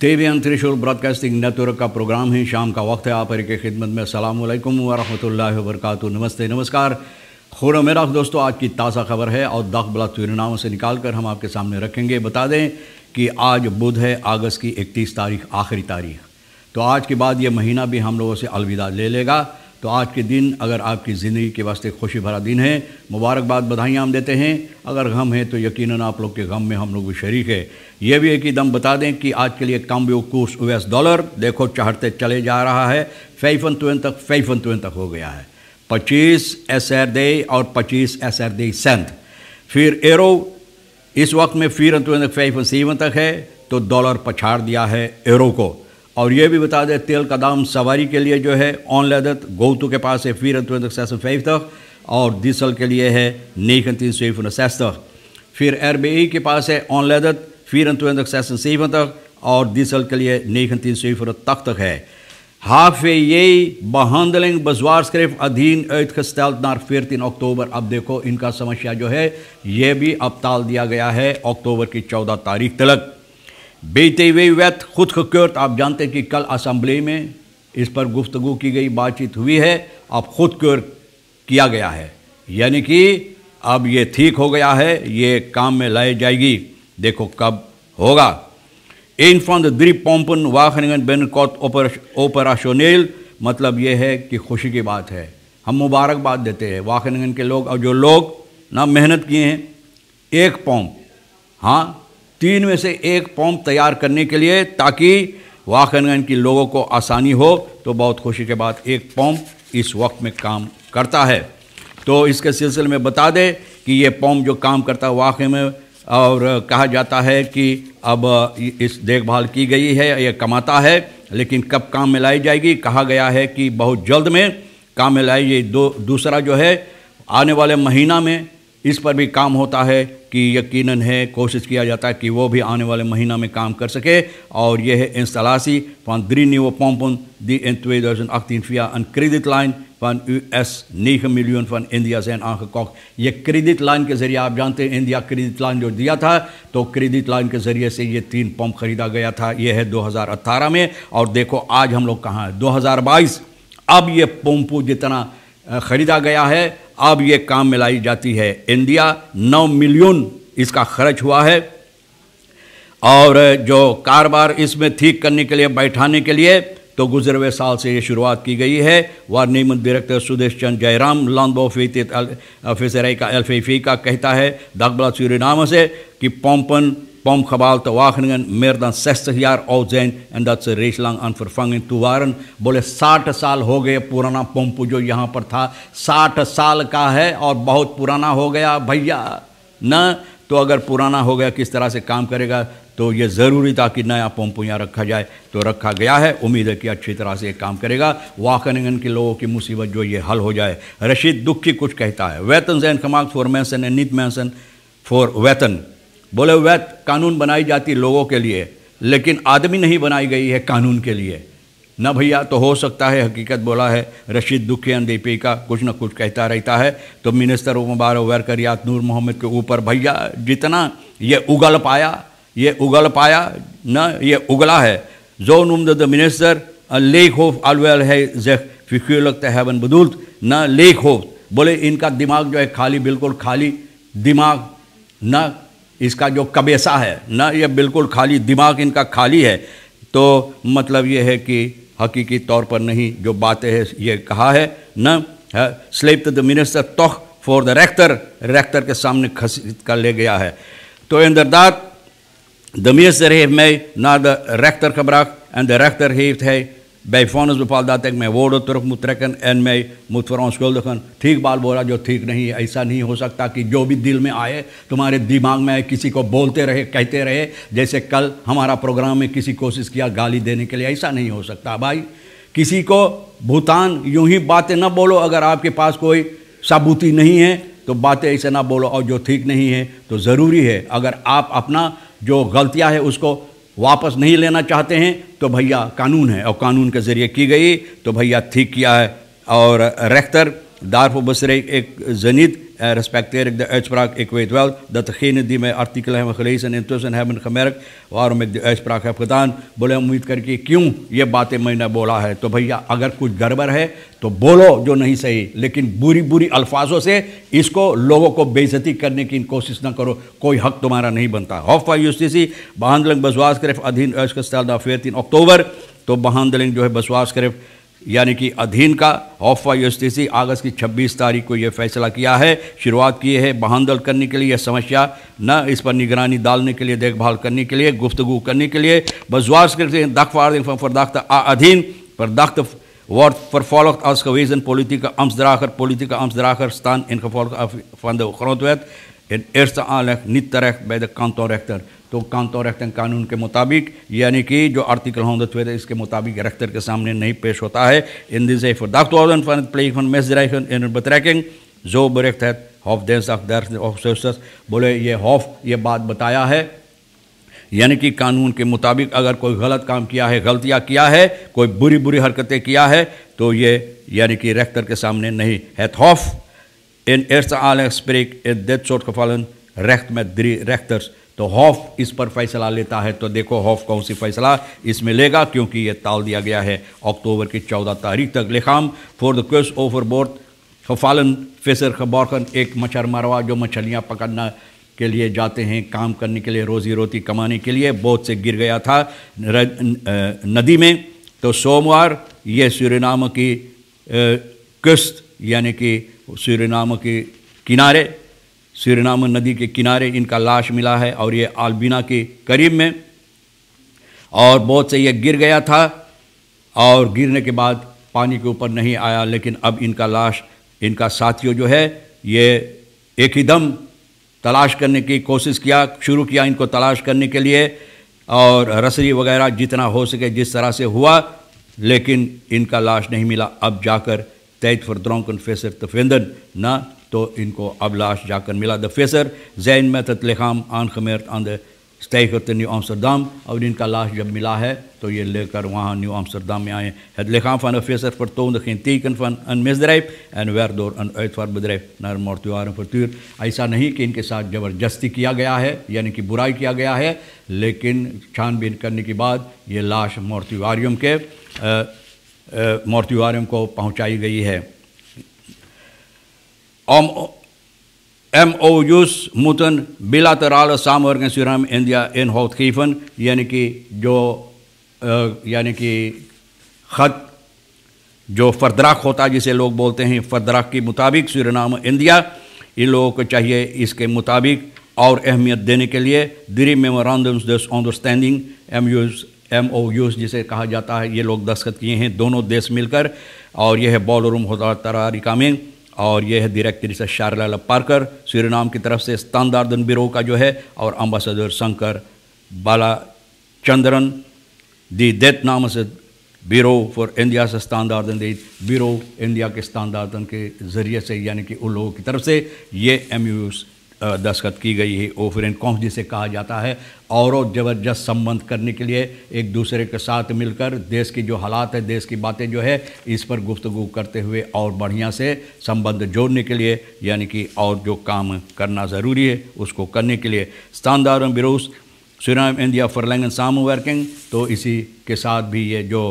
तेवियन अंतरिशोर broadcasting network का programme है शाम का वक्त है आप के खिदमत में असल वरहल वर्क नमस्ते नमस्कार खुरा मेरा दोस्तों आज की ताज़ा खबर है और दाखबला तुरनाओं से निकाल कर हम आपके सामने रखेंगे बता दें कि आज बुध है अगस्त की इकतीस तारीख आखिरी तारीख तो आज के बाद ये महीना भी हम लोगों से अलविदा ले लेगा ले तो आज के दिन अगर आपकी ज़िंदगी के वास्ते खुशी भरा दिन है मुबारकबाद बधाइयाँ हम देते हैं अगर गम है तो यकीनन आप लोग के गम में हम लोग भी शरीक है यह भी एक ही दम बता दें कि आज के लिए कम व्यू कोर्स यूएस डॉलर देखो चढ़ते चले जा रहा है फैफन तुवन तक फैफन तुवन तक हो गया है पच्चीस एस एर दे और पच्चीस एस एर दे सेंथ फिर एरो इस वक्त में फिर तुवन तक फैफन सीवन तक है तो डॉलर पछाड़ दिया है एरो को और ये भी बता दें तेल का दाम सवारी के लिए जो है ऑन लेदत गौतू के पास है फिर फैफ तक और डीजल के लिए है नेखन तीन सौ सैस तक फिर एर बी के पास है ऑन लेदत फिर सैसन तक और डीजल के लिए नेखन तीन सौ तक तक है ए ये बहंदलिंग बजवार स्क्रिफ अधीन ऐत नार फिर तीन अक्टूबर अब देखो इनका समस्या जो है ये भी अब ताल दिया गया है अक्टूबर की चौदह तारीख तक बेते व्यत खुद खुद आप जानते हैं कि कल असम्बली में इस पर गुफ्तगु की गई बातचीत हुई है अब खुद क्योर किया गया है यानी कि अब ये ठीक हो गया है ये काम में लाई जाएगी देखो कब होगा इन फ्रॉम द द्री पॉम्पन वाखनगन बेन कौत ओपराशोनेल मतलब ये है कि खुशी की बात है हम मुबारकबाद देते हैं वाहनगन के लोग और जो लोग ना मेहनत किए हैं एक पम्प हाँ तीन में से एक पंप तैयार करने के लिए ताकि वाहनगंज के लोगों को आसानी हो तो बहुत खुशी के बाद एक पंप इस वक्त में काम करता है तो इसके सिलसिले में बता दें कि ये पंप जो काम करता है वाक़ में और कहा जाता है कि अब इस देखभाल की गई है ये कमाता है लेकिन कब काम में लाई जाएगी कहा गया है कि बहुत जल्द में काम में लाई जाएगी दो दूसरा जो है आने वाले महीना में इस पर भी काम होता है कि यकीनन है कोशिश किया जाता है कि वो भी आने वाले महीना में काम कर सके और यह है दी एन drie nieuwe pompen फिया in क्रेडिट लाइन फॉन U S US million miljoen India से आंख कॉक ये क्रेडिट लाइन के जरिए आप जानते हैं इंडिया क्रेडिट लाइन जो दिया था तो क्रेडिट लाइन के ज़रिए से ये तीन पंप खरीदा गया था यह है 2018 में और देखो आज हम लोग कहाँ हैं 2022 अब ये पंप जितना ख़रीदा गया है अब ये काम में लाई जाती है इंडिया नौ मिलियन इसका खर्च हुआ है और जो कारोबार इसमें ठीक करने के लिए बैठाने के लिए तो गुजरे हुए साल से ये शुरुआत की गई है वार्निंग डायरेक्टर सुदेश चंद जयराम लॉन्ड ऑफिसराई का एल्फेफी का कहता है दागबला नाम से कि पोम्पन pomgewalte Wageningen. Meer dan 60 jaar oud zijn en dat ze reeds lang aan vervanging toe waren. बोले 60 साल हो गए पुराना पंप जो यहाँ पर था 60 साल का है और बहुत पुराना हो गया भैया न तो अगर पुराना हो गया किस तरह से काम करेगा तो ये ज़रूरी था कि नया पंप यहाँ रखा जाए तो रखा गया है उम्मीद है कि अच्छी तरह से ये काम करेगा वाकनिंगन के लोगों की मुसीबत जो ये हल हो जाए रशीद दुखी कुछ कहता है वेतन जैन खमाक फॉर मैंसन एंड नीत मैंसन फॉर वेतन बोले वैध कानून बनाई जाती लोगों के लिए लेकिन आदमी नहीं बनाई गई है कानून के लिए न भैया तो हो सकता है हकीकत बोला है रशीद दुखी दुखियन दीपिका कुछ ना कुछ कहता रहता है तो मिनिस्टर उमबार वैर यात नूर मोहम्मद के ऊपर भैया जितना ये उगल पाया ये उगल पाया न ये उगला है जो नुम द मिनिस्टर लेख होफ अलवेल है जेख फिक्र लगता है बदूल न लेख होफ बोले इनका दिमाग जो है खाली बिल्कुल खाली दिमाग न इसका जो कबेसा है ना ये बिल्कुल खाली दिमाग इनका खाली है तो मतलब ये है कि हकीकी तौर पर नहीं जो बातें है ये कहा है न स्लेप द मिनिस्टर तोह फॉर द रेक्टर रेक्टर के सामने खसीद कर ले गया है तो इंदरदार द मिनिस्टर है mij ना द रेक्टर gebracht एंड द रेक्टर heeft bij vonnis bepaald जाता है कि मैं वो तुर्क मुतरकन एन मैं मुतफरौस को दखन ठीक बाल बोला जो ठीक नहीं है ऐसा नहीं हो सकता कि जो भी दिल में आए तुम्हारे दिमाग में आए किसी को बोलते रहे कहते रहे जैसे कल हमारा प्रोग्राम में किसी कोशिश किया गाली देने के लिए ऐसा नहीं हो सकता भाई किसी को भूतान यूं ही बातें न बोलो अगर आपके पास कोई साबूती नहीं है तो बातें ऐसे ना बोलो और जो ठीक नहीं है तो ज़रूरी है अगर आप अपना जो गलतियाँ है उसको वापस नहीं लेना चाहते हैं तो भैया कानून है और कानून के ज़रिए की गई तो भैया ठीक किया है और रेक्टर Daarvoor bestrijd ik ze niet en respecteer ik de uitspraak. Ik weet wel dat degenen die mijn artikelen hebben gelezen intussen hebben gemerkt waarom ik de uitspraak heb gedaan, बोले उम्मीद करके क्यों ये बातें मैंने bola है तो भैया agar कुछ गड़बड़ है to bolo jo nahi सही Lekin buri buri alfazo se, isko logo ko bezati karne ki in kosis na karo. Koi hak नहीं nahi banta. यू सी सी behandeling bezwaarschrift adhin uitgesteld na 14 oktober. To behandeling जो है bezwaarschrift यानी कि अधीन का ऑफ वाई अगस्त की 26 तारीख को यह फैसला किया है शुरुआत की है बहानदल करने के लिए यह समस्या न इस पर निगरानी डालने के लिए देखभाल करने के लिए गुफ्तगु करने के लिए बजवास दाखवार्दाख्त अधीन परदाख्त wordt vervolgd का gewezen politieke इन इर्स आलख नित्य रख बे द कानतो तो कानतो रेक्टर कानून के मुताबिक यानी कि जो आर्टिकल हों तो दुए इसके मुताबिक रेक्टर के सामने नहीं पेश होता है इन दिस प्लेन मेस इन बतरेकिंग जो बरेक्त है हॉफ देस बोले ये हॉफ ये बात बताया है यानी कि कानून के मुताबिक अगर कोई गलत काम किया है गलतियाँ किया है कोई बुरी बुरी हरकतें किया है तो ये यानी कि रेक्टर के सामने नहीं है तो हॉफ In eerste aanleg spreekt in dit soort gevallen recht met drie rechters तो हौफ इस पर फैसला लेता है तो देखो हौफ कौन सी फैसला इसमें लेगा क्योंकि ये टाल दिया गया है अक्टूबर की चौदह तारीख तक लिखाम फॉर द क्वेस्ट ओवर बोर्थ खफालन फेसर खबौरखन एक मच्छर मारवा जो मछलियाँ पकड़ना के लिए जाते हैं काम करने के लिए रोजी रोटी कमाने के लिए बोट से गिर गया था नदी में तो सोमवार ये सूर्यनाम की किस्त यानी कि सूर्यनाम के किनारे सूर्यनाम नदी के किनारे इनका लाश मिला है और ये आलबीना के करीब में और बहुत से ये गिर गया था और गिरने के बाद पानी के ऊपर नहीं आया लेकिन अब इनका लाश इनका साथियों जो है ये एक ही दम तलाश करने की कोशिश किया शुरू किया इनको तलाश करने के लिए और रसरी वगैरह जितना हो सके जिस तरह से हुआ लेकिन इनका लाश नहीं मिला अब जाकर tijd voor dronken visser te vinden. Na to in ko ablaas jaken mila. De visser zijn met het lichaam aangemerkt aan de steiger te Nieuw Amsterdam. और इनका लाश जब मिला है तो ये लेकर वहाँ Nieuw Amsterdam में Het lichaam van de visser vertoonde geen teken van een misdrijf en werd door een uitvaartbedrijf naar een mortuarium vertuurd. verstuurd. ऐसा नहीं कि इनके साथ जबरदस्ती किया गया है यानी burai बुराई किया गया lekin लेकिन छानबीन करने के बाद ये लाश मोर्चुआरियम के मोर्तिवारियम को पहुंचाई गई है एम ओ यूस मुतन बिला तराल बिलातराल सामवर्गम इंडिया इन हाउथ कीफन यानी कि जो यानी कि ख़त जो फरदराक होता है जिसे लोग बोलते हैं फरदराक के मुताबिक सूरनाम इंडिया इन लोगों को चाहिए इसके मुताबिक और अहमियत देने के लिए दिरी मेमोरेंडम्स दिस understanding M U's M O U's जिसे कहा जाता है ये लोग दस्खत किए हैं दोनों देश मिलकर और यह है बॉल रूम होता तरारिका में और यह है डायरेक्टर शारला पारकर सूरीनाम की तरफ से स्तानदारदन ब्यूरो का जो है और अम्बासडर शंकर बाला चंद्रन दी डेथ नाम से ब्यूरो फॉर इंडिया से स्तानदारदन दी ब्यूरो इंडिया के दिन के ज़रिए से यानी कि उन लोगों की तरफ से ये एम यूज़ दस्खत की गई है ओफरेन कॉन्फ जिसे कहा जाता है और ज़बरदस्त संबंध करने के लिए एक दूसरे के साथ मिलकर देश की जो हालात है देश की बातें जो है इस पर गुफ्तु करते हुए और बढ़िया से संबंध जोड़ने के लिए यानी कि और जो काम करना ज़रूरी है उसको करने के लिए शानदार बिरोस सुराम इंडिया फरलैंग साम वर्किंग तो इसी के साथ भी ये जो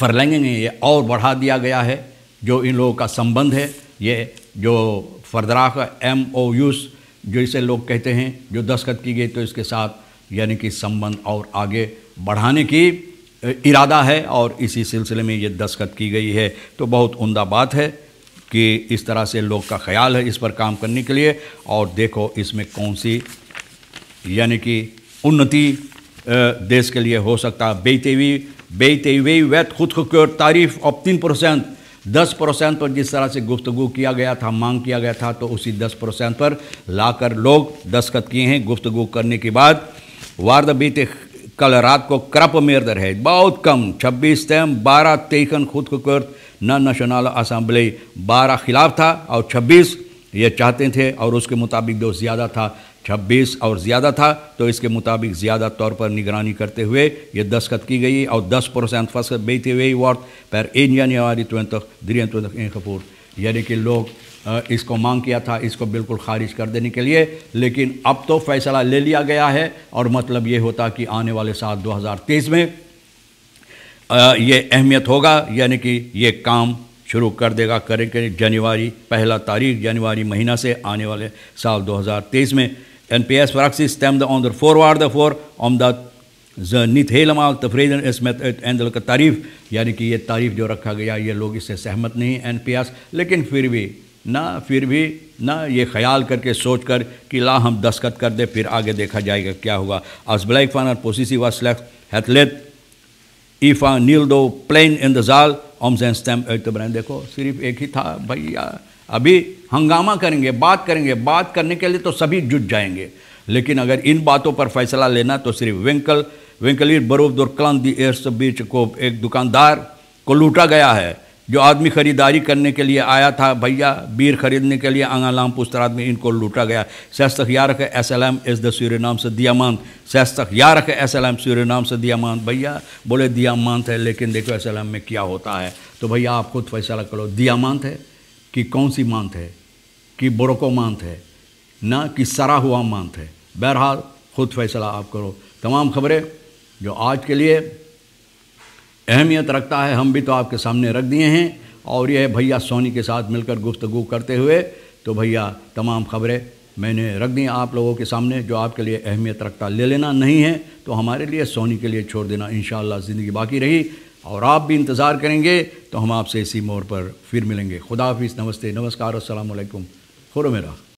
फरलैंगिंग है ये और बढ़ा दिया गया है जो इन लोगों का संबंध है ये जो फरदराख एम ओ यूस जो इसे लोग कहते हैं जो दस्खत की गई तो इसके साथ यानी कि संबंध और आगे बढ़ाने की इरादा है और इसी सिलसिले में ये दस्खत की गई है तो बहुत उमदा बात है कि इस तरह से लोग का ख्याल है इस पर काम करने के लिए और देखो इसमें कौन सी यानी कि उन्नति देश के लिए हो सकता है बेतवी बेतेवी वैत खुद को तारीफ ऑफ तीन परसेंट दस परसेंट पर जिस तरह से गुफ्तगु किया गया था मांग किया गया था तो उसी दस परसेंट पर लाकर लोग दस्खत किए हैं गुफ्तगु करने के बाद वारद बीते कल रात को क्रप मेरदर है बहुत कम छब्बीस तैम बारह तेखन खुद को कर न नेशनल असम्बली बारह खिलाफ था और छब्बीस ये चाहते थे और उसके मुताबिक जो ज़्यादा था छब्बीस और ज़्यादा था तो इसके मुताबिक ज़्यादा तौर पर निगरानी करते हुए ये दस्खत की गई और दस परसेंट फसल बेचते हुए वर्त पर 1 तुरंत 2023 कपूर यानी कि लोग इसको मांग किया था इसको बिल्कुल खारिज कर देने के लिए लेकिन अब तो फैसला ले लिया गया है और मतलब ये होता कि आने वाले साल 2023 में ये अहमियत होगा यानी कि ये काम शुरू कर देगा करें जनवरी पहला तारीख जनवरी महीना से आने वाले साल 2023 में NPS fracties stemde onder voorwaarden voor, omdat ze niet helemaal tevreden is met het eindelijke tarief. यानी कि je तारीफ जो रखा गया ये लोग इससे सहमत नहीं एन पी एस लेकिन फिर भी ना फिर भी ना ये ख्याल करके kila ham कि ला हम दस्खत कर दे फिर आगे देखा जाएगा क्या होगा अजबलाइक फान और पोसिसी वा slechts het lid Ivan Nildo plein in de zaal om zijn stem uit te brengen. देखो सिर्फ एक ही था भैया अभी हंगामा करेंगे बात करेंगे बात करने के लिए तो सभी जुट जाएंगे लेकिन अगर इन बातों पर फैसला लेना तो सिर्फ वेंकल वेंकलीर बरूफ दुर्कलान दी एयर्स बीच को एक दुकानदार को लूटा गया है जो आदमी खरीदारी करने के लिए आया था भैया बीर खरीदने के लिए लाम पुस्तर आदमी इनको लूटा गया या यारक एस एल एम एस द सूर्य नाम से दियामान या यारक एस एल एम सूर्य नाम से दिया मान भैया बोले दिया मान है लेकिन देखो एस एल एम में क्या होता है तो भैया आप खुद फैसला करो मान है कि कौन सी मानत है कि बोरको मानत है ना कि सरा हुआ मानत है बहरहाल खुद फैसला आप करो तमाम खबरें जो आज के लिए अहमियत रखता है हम भी तो आपके सामने रख दिए हैं और यह भैया सोनी के साथ मिलकर गुफ्तगु करते हुए तो भैया तमाम खबरें मैंने रख दी आप लोगों के सामने जो आपके लिए अहमियत रखता ले लेना नहीं है तो हमारे लिए सोनी के लिए छोड़ देना इन ज़िंदगी बाकी रही और आप भी इंतज़ार करेंगे तो हम आपसे इसी मोड़ पर फिर मिलेंगे खुदाफिज नमस्ते नमस्कार असलकुम खुर मेरा